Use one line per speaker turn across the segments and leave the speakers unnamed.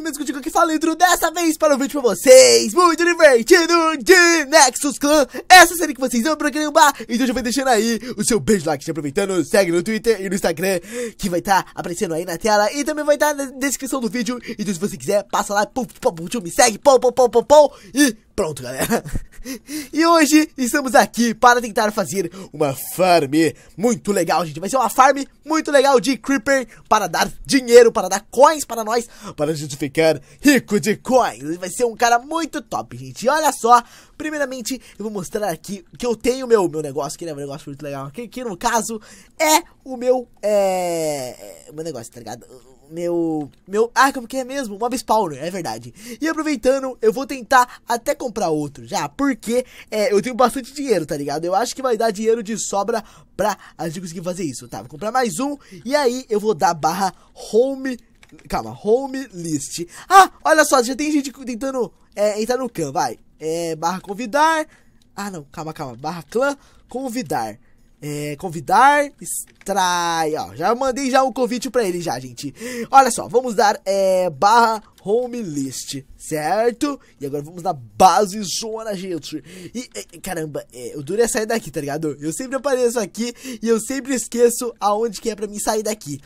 mesmo que eu digo que fala dentro dessa vez para um vídeo pra vocês Muito divertido de Nexus Clan Essa série que vocês amam pra caramba Então já vai deixando aí o seu beijo like Aproveitando, segue no Twitter e no Instagram Que vai estar tá aparecendo aí na tela E também vai estar tá na descrição do vídeo Então se você quiser, passa lá, pum, pum, pum, me segue pum, pum, pum, pum, pum, E pronto galera E hoje estamos aqui para tentar fazer uma farm muito legal, gente. Vai ser uma farm muito legal de Creeper para dar dinheiro, para dar coins para nós, para a gente ficar rico de coins. Vai ser um cara muito top, gente. E olha só, primeiramente eu vou mostrar aqui que eu tenho meu, meu negócio, que é um negócio muito legal, que, que no caso é o meu, é, é meu negócio, tá ligado? meu. Meu. Ah, como que é mesmo? Mob Spawner, né? é verdade. E aproveitando, eu vou tentar até comprar outro já, porque é, eu tenho bastante dinheiro, tá ligado? Eu acho que vai dar dinheiro de sobra pra a gente conseguir fazer isso, tá? Vou comprar mais um e aí eu vou dar barra home. Calma, home list. Ah, olha só, já tem gente tentando é, entrar no clã, vai. É, barra convidar. Ah, não, calma, calma. Barra clã, convidar. É, convidar, extrai, ó. Já mandei já um convite para ele já, gente. Olha só, vamos dar é, barra home list, certo? E agora vamos na base zona, gente. E, caramba, é, o duro é sair daqui, tá ligado? Eu sempre apareço aqui e eu sempre esqueço aonde que é pra mim sair daqui.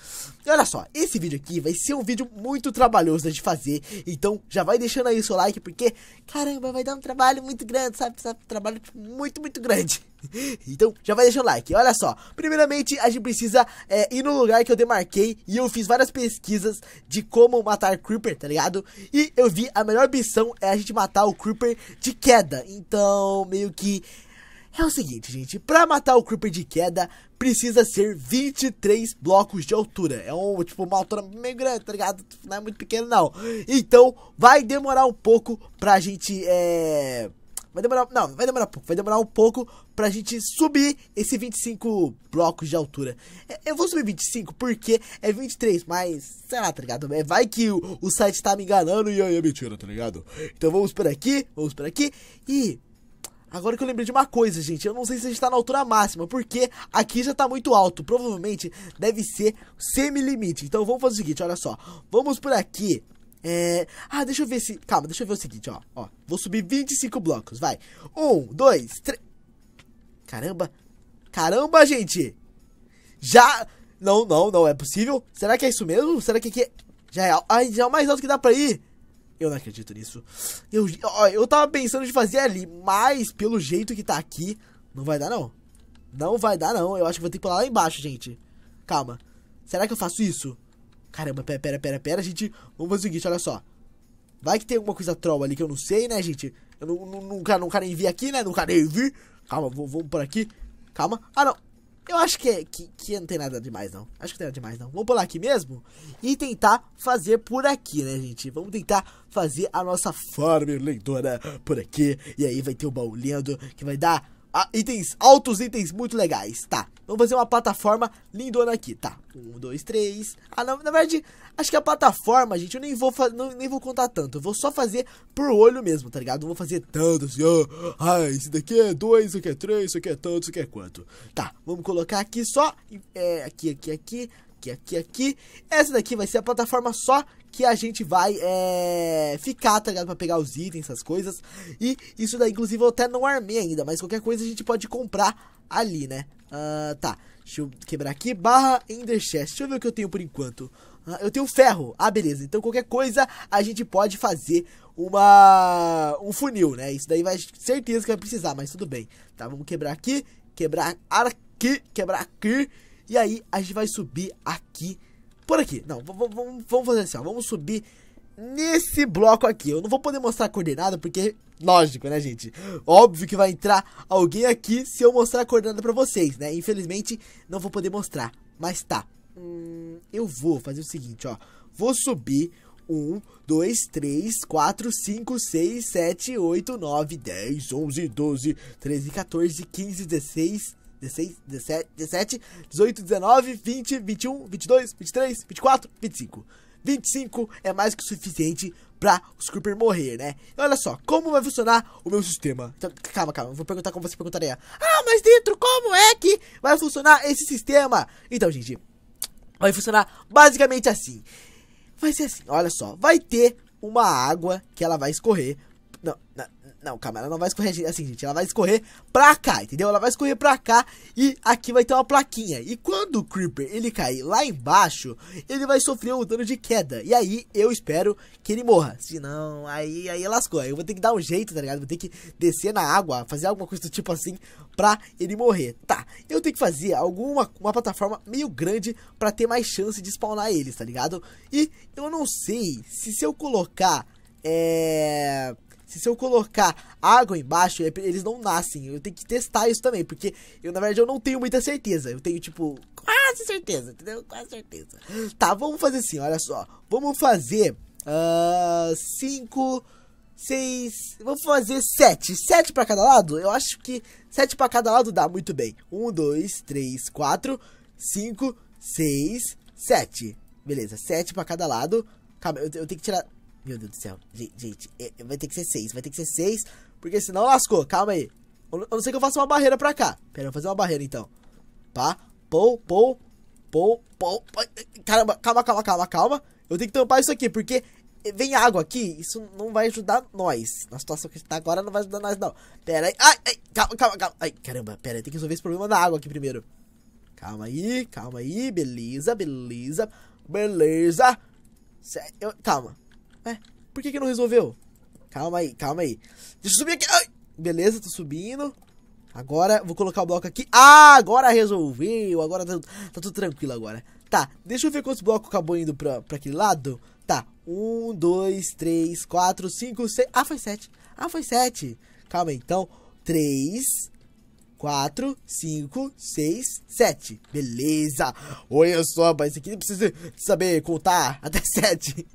E olha só, esse vídeo aqui vai ser um vídeo muito trabalhoso de fazer, então já vai deixando aí o seu like, porque, caramba, vai dar um trabalho muito grande, sabe? sabe um trabalho muito, muito grande. Então, já vai deixar o like. Olha só, primeiramente a gente precisa é, ir no lugar que eu demarquei e eu fiz várias pesquisas de como matar Creeper, tá ligado? E eu vi a melhor missão é a gente matar o Creeper de queda. Então, meio que é o seguinte, gente, pra matar o Creeper de queda, precisa ser 23 blocos de altura. É um, tipo, uma altura meio grande, tá ligado? Não é muito pequeno, não. Então, vai demorar um pouco pra gente, é... Vai demorar, não, vai demorar pouco, vai demorar um pouco pra gente subir esse 25 blocos de altura. É, eu vou subir 25 porque é 23, mas sei lá, tá ligado? É, vai que o, o site tá me enganando e aí é mentira, tá ligado? Então vamos por aqui, vamos por aqui e Agora que eu lembrei de uma coisa, gente. Eu não sei se a gente tá na altura máxima, porque aqui já tá muito alto. Provavelmente deve ser semi-limite. Então vamos fazer o seguinte, olha só. Vamos por aqui. É... Ah, deixa eu ver se... Calma, deixa eu ver o seguinte, ó. ó. Vou subir 25 blocos, vai. Um, dois, três... Caramba. Caramba, gente. Já... Não, não, não é possível. Será que é isso mesmo? Será que aqui é... Já é... Ai, já é o mais alto que dá pra ir. Eu não acredito nisso. Eu, ó, eu tava pensando de fazer ali, mas pelo jeito que tá aqui, não vai dar não. Não vai dar não, eu acho que vou ter que pular lá embaixo, gente. Calma, será que eu faço isso? Caramba, pera, pera, pera, pera, gente. Vamos fazer o seguinte, olha só. Vai que tem alguma coisa troll ali que eu não sei, né, gente? Eu não, nunca, nunca nem vi aqui, né? Nunca nem vi. Calma, vamos por aqui. Calma. Ah, não. Eu acho que, é, que, que, não tem nada demais, não. Acho que não tem nada demais, não. Vamos pular aqui mesmo e tentar fazer por aqui, né, gente? Vamos tentar fazer a nossa farm leitora por aqui. E aí vai ter o baú lindo que vai dar itens, altos itens muito legais. Tá, Vamos fazer uma plataforma lindona aqui, tá? Um, dois, três. Ah, não, na verdade, acho que a plataforma, gente, eu nem vou, não, nem vou contar tanto. Eu vou só fazer por olho mesmo, tá ligado? Não vou fazer tanto assim, ah, ah esse daqui é dois, isso aqui é três, isso aqui é tanto, isso aqui é quanto. Tá, vamos colocar aqui só, é, aqui, aqui, aqui, aqui, aqui, aqui. Essa daqui vai ser a plataforma só que a gente vai é, ficar, tá ligado? Pra pegar os itens, essas coisas. E isso daí, inclusive, eu até não armei ainda, mas qualquer coisa a gente pode comprar ali, né? Uh, tá, deixa eu quebrar aqui. Barra Ender Chest. Deixa eu ver o que eu tenho por enquanto. Uh, eu tenho ferro. Ah, beleza. Então qualquer coisa a gente pode fazer uma um funil, né? Isso daí vai certeza que vai precisar, mas tudo bem. Tá, vamos quebrar aqui, quebrar aqui, quebrar aqui. E aí a gente vai subir aqui por aqui. Não, vamos fazer assim, ó. Vamos subir nesse bloco aqui. Eu não vou poder mostrar a coordenada porque, lógico, né, gente? Óbvio que vai entrar alguém aqui se eu mostrar a coordenada pra vocês, né? Infelizmente, não vou poder mostrar, mas tá. Hum, eu vou fazer o seguinte, ó. Vou subir 1, 2, 3, 4, 5, 6, 7, 8, 9, 10, 11, 12, 13, 14, 15, 16, 16, 17, 17, 18, 19, 20, 21, 22, 23, 24, 25. 25 é mais que o suficiente pra o Scooper morrer, né? E olha só, como vai funcionar o meu sistema? Então, calma, calma, vou perguntar como você perguntaria. Ah, mas dentro, como é que vai funcionar esse sistema? Então, gente, vai funcionar basicamente assim. Vai ser assim, olha só, vai ter uma água que ela vai escorrer não, não, não, calma, ela não vai escorrer assim, gente. Ela vai escorrer pra cá, entendeu? Ela vai escorrer pra cá e aqui vai ter uma plaquinha. E quando o Creeper ele cair lá embaixo, ele vai sofrer um dano de queda. E aí eu espero que ele morra. Se não, aí, aí lascou. Eu vou ter que dar um jeito, tá ligado? Vou ter que descer na água, fazer alguma coisa do tipo assim pra ele morrer. Tá, eu tenho que fazer alguma uma plataforma meio grande pra ter mais chance de spawnar eles, tá ligado? E eu não sei se se eu colocar. É se eu colocar água embaixo, é, eles não nascem. Eu tenho que testar isso também, porque eu, na verdade, eu não tenho muita certeza. Eu tenho, tipo, quase certeza, entendeu? Quase certeza. Tá, vamos fazer assim, olha só. Vamos fazer 5, uh, 6, vamos fazer 7. 7 pra cada lado? Eu acho que 7 pra cada lado dá muito bem. 1, 2, 3, 4, 5, 6, 7. Beleza, 7 pra cada lado. Calma, eu, eu tenho que tirar meu Deus do céu. Gente, é, é, vai ter que ser seis. Vai ter que ser seis. Porque senão lascou. Calma aí. A não ser que eu faça uma barreira pra cá. Pera, eu vou fazer uma barreira então. Pá. Pou, pou. Pou, pou. Caramba, calma, calma, calma, calma. Eu tenho que tampar isso aqui, porque vem água aqui. Isso não vai ajudar nós. Na situação que a gente tá agora, não vai ajudar nós, não. Pera aí. Ai, ai, calma, calma, calma. Ai, caramba, pera aí. Tem que resolver esse problema da água aqui primeiro. Calma aí, calma aí. Beleza, beleza. Beleza. Eu, calma. Ué, por que, que não resolveu? Calma aí, calma aí. Deixa eu subir aqui. Ai, beleza, tô subindo. Agora vou colocar o bloco aqui. Ah, agora resolveu. Agora tá, tá tudo tranquilo agora. Tá, deixa eu ver quantos blocos acabou indo pra, pra aquele lado. Tá, um, dois, três, quatro, cinco, seis. Ah, foi sete. Ah, foi sete. Calma aí, então. Três, 4, 5, 6, 7. Beleza. Olha só, mas isso aqui precisa saber contar até 7.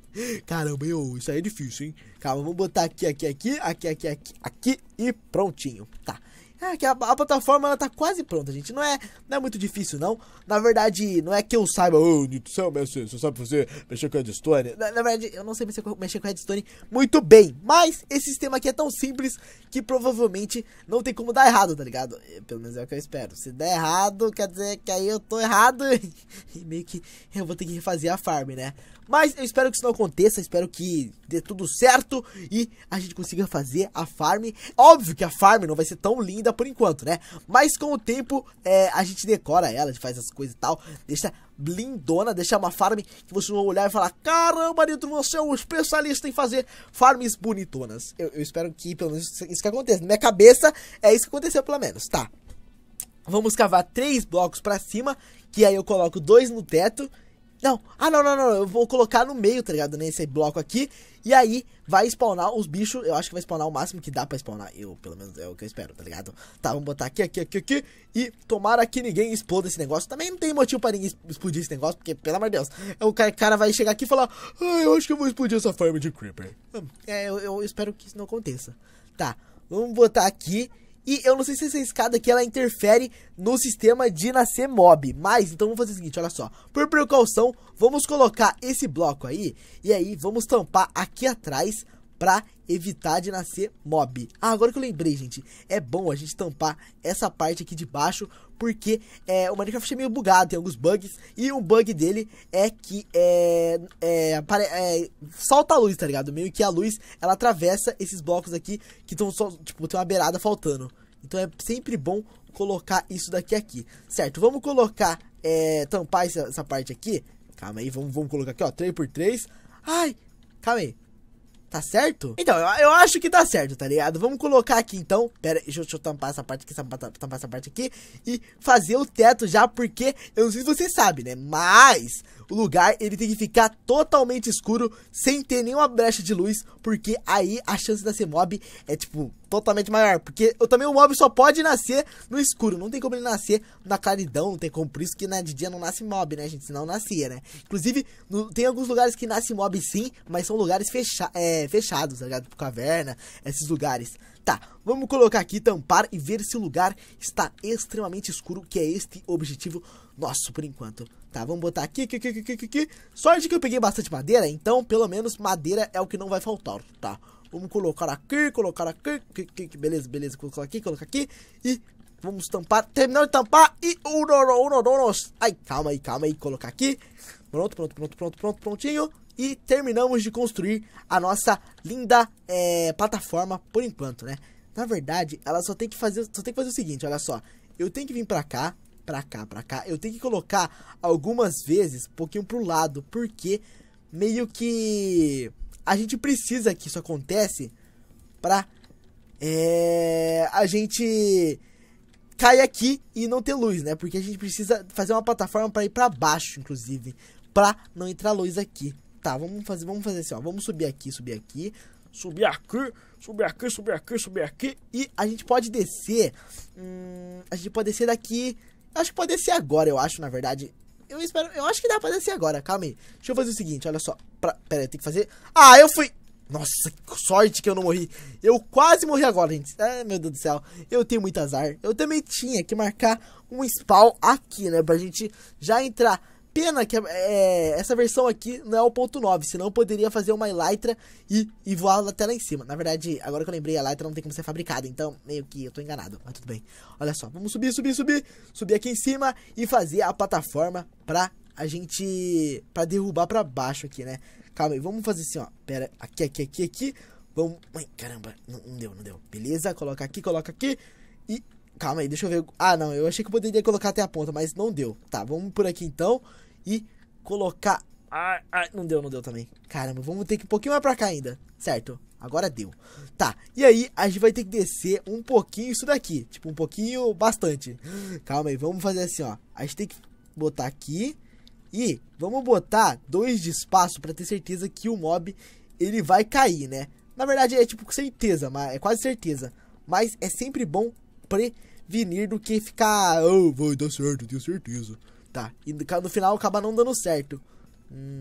Caramba, eu, isso aí é difícil, hein? Calma, vamos botar aqui, aqui, aqui, aqui, aqui, aqui, aqui e prontinho. Tá. É que a, a, plataforma ela tá quase pronta, gente. Não é, não é muito difícil, não. Na verdade, não é que eu saiba, ô, oh, Nitsan, é você sabe fazer mexer com redstone. Na, na verdade, eu não sei mexer, mexer com redstone muito bem. Mas esse sistema aqui é tão simples que provavelmente não tem como dar errado, tá ligado? Pelo menos é o que eu espero. Se der errado, quer dizer que aí eu tô errado e meio que eu vou ter que refazer a farm, né? Mas eu espero que isso não aconteça, espero que dê tudo certo e a gente consiga fazer a farm. Óbvio que a farm não vai ser tão linda ainda por enquanto, né? Mas com o tempo, é, a gente decora ela, a gente faz as coisas e tal, deixa blindona, deixa uma farm que vocês vão olhar e falar: Caramba, Nitro, você é um especialista em fazer farms bonitonas. Eu, eu espero que pelo menos isso que aconteça. Na minha cabeça é isso que aconteceu, pelo menos, tá? Vamos cavar três blocos para cima, que aí eu coloco dois no teto não, ah, não, não, não, eu vou colocar no meio, tá ligado? Nesse bloco aqui. E aí vai spawnar os bichos. Eu acho que vai spawnar o máximo que dá pra spawnar. Eu, pelo menos, é o que eu espero, tá ligado? Tá, vamos botar aqui, aqui, aqui, aqui. E tomara que ninguém exploda esse negócio. Também não tem motivo pra ninguém explodir esse negócio, porque, pelo amor de Deus, é o cara vai chegar aqui e falar: Ah, eu acho que eu vou explodir essa farm de Creeper. É, eu, eu espero que isso não aconteça. Tá, vamos botar aqui. E eu não sei se essa escada aqui ela interfere no sistema de nascer mob. Mas, então vamos fazer o seguinte, olha só. Por precaução, vamos colocar esse bloco aí. E aí vamos tampar aqui atrás para evitar de nascer mob. Ah, agora que eu lembrei, gente, é bom a gente tampar essa parte aqui de baixo, porque é, o Minecraft é meio bugado, tem alguns bugs, e um bug dele é que é, é, é solta a luz, tá ligado? Meio que a luz, ela atravessa esses blocos aqui, que estão só, tipo, tem uma beirada faltando. Então é sempre bom colocar isso daqui aqui, certo? Vamos colocar, é, tampar essa, essa parte aqui. Calma aí, vamos, vamos colocar aqui, ó, 3x3. Ai, calma aí, Tá certo? Então, eu, eu acho que tá certo, tá ligado? Vamos colocar aqui, então. Pera, deixa, deixa eu tampar essa parte aqui, tampar, tampar essa parte aqui. E fazer o teto já, porque eu não sei se você sabe, né? Mas o lugar ele tem que ficar totalmente escuro, sem ter nenhuma brecha de luz, porque aí a chance de ser mob é, tipo, totalmente maior. Porque eu também o mob só pode nascer no escuro. Não tem como ele nascer na claridão, não tem como. Por isso que na de dia não nasce mob, né, gente? Senão nascia, né? Inclusive, no, tem alguns lugares que nasce mob sim, mas são lugares fecha é, fechados, tá ligado? Tipo, caverna, esses lugares. Tá, vamos colocar aqui, tampar e ver se o lugar está extremamente escuro, que é este objetivo nosso por enquanto. Tá, vamos botar aqui, aqui, aqui, aqui, aqui, Sorte que eu peguei bastante madeira, então pelo menos madeira é o que não vai faltar, tá? Vamos colocar aqui, colocar aqui, aqui, aqui beleza, beleza, colocar aqui, colocar aqui e vamos tampar, terminar de tampar e... Ai, calma aí, calma aí, colocar aqui. Pronto, pronto, pronto, pronto, pronto, prontinho e terminamos de construir a nossa linda é, plataforma por enquanto, né? Na verdade, ela só tem que fazer, só tem que fazer o seguinte, olha só. Eu tenho que vir pra cá, pra cá, pra cá. Eu tenho que colocar algumas vezes um pouquinho pro lado, porque meio que a gente precisa que isso acontece pra é, a gente cair aqui e não ter luz, né? Porque a gente precisa fazer uma plataforma para ir para baixo, inclusive, pra não entrar luz aqui tá, vamos fazer, vamos fazer assim, ó. Vamos subir aqui, subir aqui, subir aqui, subir aqui, subir aqui, subir aqui. E a gente pode descer. Hum, a gente pode descer daqui. Acho que pode descer agora, eu acho, na verdade. Eu espero. Eu acho que dá pra descer agora. Calma aí. Deixa eu fazer o seguinte, olha só. Pra, pera aí, tem que fazer. Ah, eu fui! Nossa, que sorte que eu não morri. Eu quase morri agora, gente. Ai, é, meu Deus do céu. Eu tenho muito azar. Eu também tinha que marcar um spawn aqui, né? Pra gente já entrar Pena que é, essa versão aqui não é o ponto 9, senão eu poderia fazer uma Elytra e, e voar até lá em cima. Na verdade, agora que eu lembrei, a Elytra não tem como ser fabricada, então meio que eu tô enganado, mas tudo bem. Olha só, vamos subir, subir, subir, subir aqui em cima e fazer a plataforma pra a gente, pra derrubar pra baixo aqui, né? Calma aí, vamos fazer assim, ó, pera, aqui, aqui, aqui, aqui, vamos, ai, caramba, não, não deu, não deu, beleza, coloca aqui, coloca aqui e Calma aí, deixa eu ver. Ah, não, eu achei que eu poderia colocar até a ponta, mas não deu. Tá, vamos por aqui então e colocar... Ah, ah, não deu, não deu também. Caramba, vamos ter que ir um pouquinho mais pra cá ainda. Certo, agora deu. Tá, e aí a gente vai ter que descer um pouquinho isso daqui. Tipo, um pouquinho, bastante. Calma aí, vamos fazer assim, ó. A gente tem que botar aqui e vamos botar dois de espaço pra ter certeza que o mob, ele vai cair, né? Na verdade é tipo certeza, mas é quase certeza. Mas é sempre bom pre vinir do que ficar, oh, vai dar certo, tenho certeza. Tá, e no final acaba não dando certo.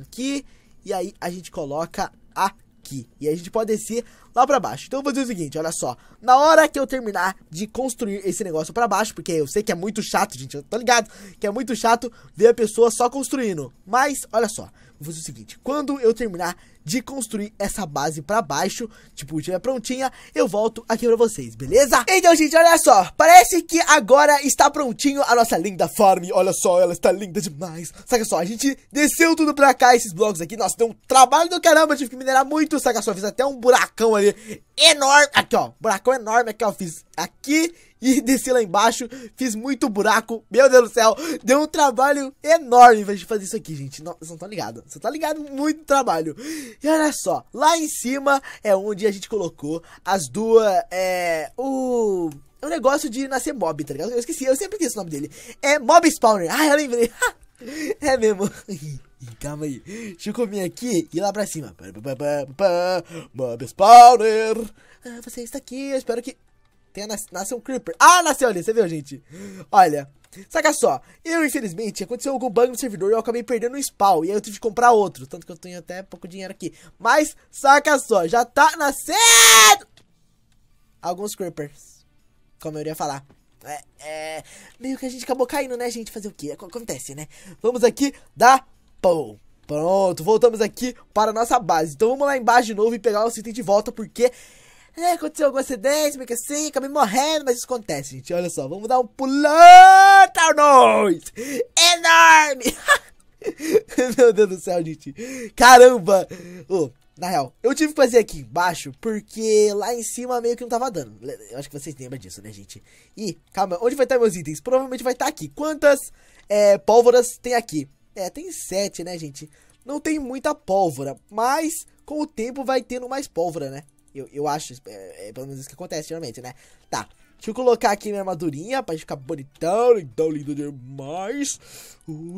Aqui, hum, e aí a gente coloca aqui. E aí a gente pode descer lá pra baixo. Então eu vou fazer o seguinte, olha só. Na hora que eu terminar de construir esse negócio pra baixo, porque eu sei que é muito chato, gente, eu tô ligado, que é muito chato ver a pessoa só construindo. Mas, olha só, vou fazer o seguinte. Quando eu terminar de construir essa base pra baixo. Tipo, tiver é prontinha, eu volto aqui pra vocês, beleza? Então, gente, olha só. Parece que agora está prontinho a nossa linda farm. Olha só, ela está linda demais. Saca só, a gente desceu tudo pra cá, esses blocos aqui. Nossa, deu um trabalho do caramba, tive que minerar muito. Saca só, fiz até um buracão ali enorme. Aqui, ó, buracão enorme aqui, ó. Fiz aqui e desci lá embaixo, fiz muito buraco, meu Deus do céu, deu um trabalho enorme pra gente fazer isso aqui, gente. Não, você não tá ligado, você tá ligado, muito trabalho. E olha só, lá em cima é onde a gente colocou as duas, é, o... O negócio de nascer mob, tá ligado? Eu esqueci, eu sempre esqueço o nome dele. É Mob Spawner. Ah, eu lembrei. é mesmo. Calma aí. Deixa eu comer aqui e ir lá pra cima. Mob Spawner. Ah, você está aqui, eu espero que... Tem nas... nasceu um Creeper. Ah, nasceu ali, você viu, gente? Olha, Saca só, eu infelizmente aconteceu algum bug no servidor e eu acabei perdendo um spawn. E aí eu tive que comprar outro. Tanto que eu tenho até pouco dinheiro aqui. Mas, saca só, já tá nascendo alguns creepers. Como eu iria falar. É, é, meio que a gente acabou caindo, né, gente? Fazer o que? Acontece, né? Vamos aqui dar pão. Pronto, voltamos aqui para a nossa base. Então vamos lá embaixo de novo e pegar o item de volta, porque é, aconteceu algum acidente, meio que assim, acabei morrendo, mas isso acontece, gente. Olha só, vamos dar um pulão à noite! Enorme! Meu Deus do céu, gente. Caramba! Oh, na real, eu tive que fazer aqui embaixo, porque lá em cima meio que não tava dando. Eu acho que vocês lembram disso, né, gente? E, calma, onde vai estar meus itens? Provavelmente vai estar aqui. Quantas é, pólvoras tem aqui? É, tem sete, né, gente? Não tem muita pólvora, mas com o tempo vai tendo mais pólvora, né? Eu, eu acho, é, é, pelo menos isso que acontece geralmente, né? Tá, deixa eu colocar aqui minha armadurinha pra gente ficar bonitão, lindão, lindo demais. Uh,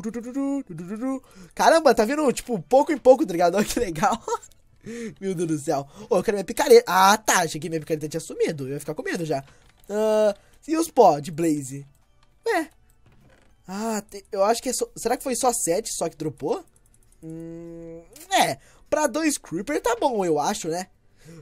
Caramba, tá vindo, tipo, pouco em pouco, tá ligado? Olha que legal. Meu Deus do céu. Oh, eu quero minha picareta. Ah, tá, achei que minha picareta tinha sumido. Eu ia ficar com medo já. Uh, e os pó de Blaze? Ué. Ah, eu acho que é só... Será que foi só 7 só que dropou? Hum, é, pra dois Creeper tá bom, eu acho, né?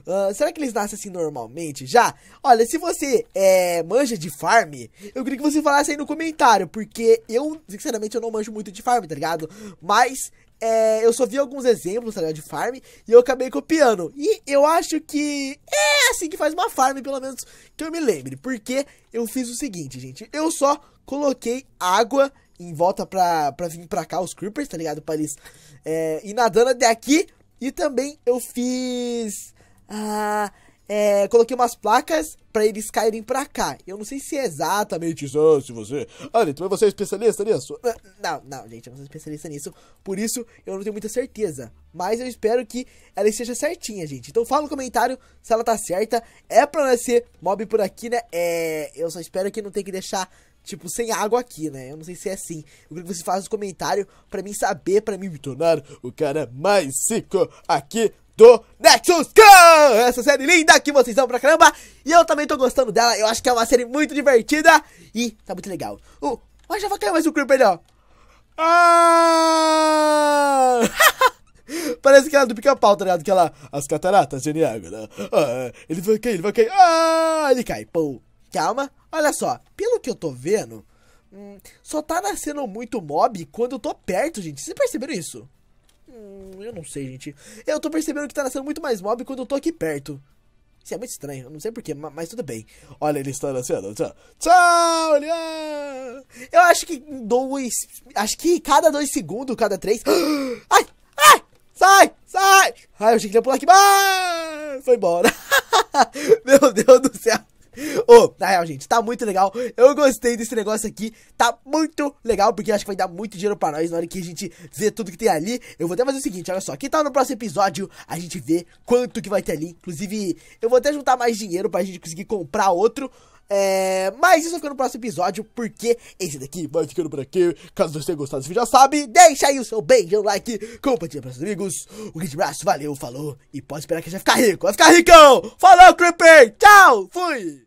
Uh, será que eles nascem assim normalmente já? Olha, se você é, manja de farm, eu queria que você falasse aí no comentário, porque eu, sinceramente, eu não manjo muito de farm, tá ligado? Mas é, eu só vi alguns exemplos, tá ligado, de farm, e eu acabei copiando. E eu acho que é assim que faz uma farm, pelo menos que eu me lembre. Porque eu fiz o seguinte, gente. Eu só coloquei água em volta pra, pra vir pra cá os creepers, tá ligado? Pra eles é, ir nadando até aqui. E também eu fiz ah, é, coloquei umas placas para eles caírem para cá. Eu não sei se é exatamente isso, ah, se você... Ah, então você é especialista nisso? Ah, não, não, gente, eu não sou especialista nisso. Por isso, eu não tenho muita certeza. Mas eu espero que ela esteja certinha, gente. Então fala no comentário se ela tá certa. É pra nascer mob por aqui, né? É, eu só espero que não tenha que deixar... Tipo, sem água aqui, né? Eu não sei se é assim. Eu queria que você faça um comentário para mim saber, para mim me tornar o cara mais rico aqui do Nexus Go! Essa série linda que vocês amam pra caramba. E eu também tô gostando dela. Eu acho que é uma série muito divertida e tá muito legal. Uh, mas já vai cair mais um Creeper, ó. Ah! Parece que ela é do pica-pau, tá ligado? Que ela. As cataratas de água, Ah, ele vai cair, ele vai cair. Ah! Ele cai. pô! Calma. Olha só. Pelo que eu tô vendo, hum, só tá nascendo muito mob quando eu tô perto, gente. Vocês perceberam isso? Hum, eu não sei, gente. Eu tô percebendo que tá nascendo muito mais mob quando eu tô aqui perto. Isso é muito estranho, eu não sei porquê, mas tudo bem. Olha, ele está nascendo. Tchau, olha! Eu acho que dois. Acho que cada dois segundos, cada três. Ai! Ai! Sai! Sai! Ai, eu achei que ia pular aqui. Ah, foi embora. Meu Deus na real, gente, tá muito legal. Eu gostei desse negócio aqui. Tá muito legal, porque acho que vai dar muito dinheiro pra nós na hora que a gente ver tudo que tem ali. Eu vou até fazer o seguinte, olha só. Quem tá no próximo episódio, a gente vê quanto que vai ter ali. Inclusive, eu vou até juntar mais dinheiro pra gente conseguir comprar outro. É, mas isso fica é no próximo episódio, porque esse daqui vai ficando por aqui. Caso você tenha gostado desse vídeo, já sabe, deixa aí o seu beijão, like, compartilha para seus amigos. Um grande abraço, valeu, falou, e pode esperar que a gente vai ficar rico, vai ficar ricão! Falou, Creeper! Tchau, fui!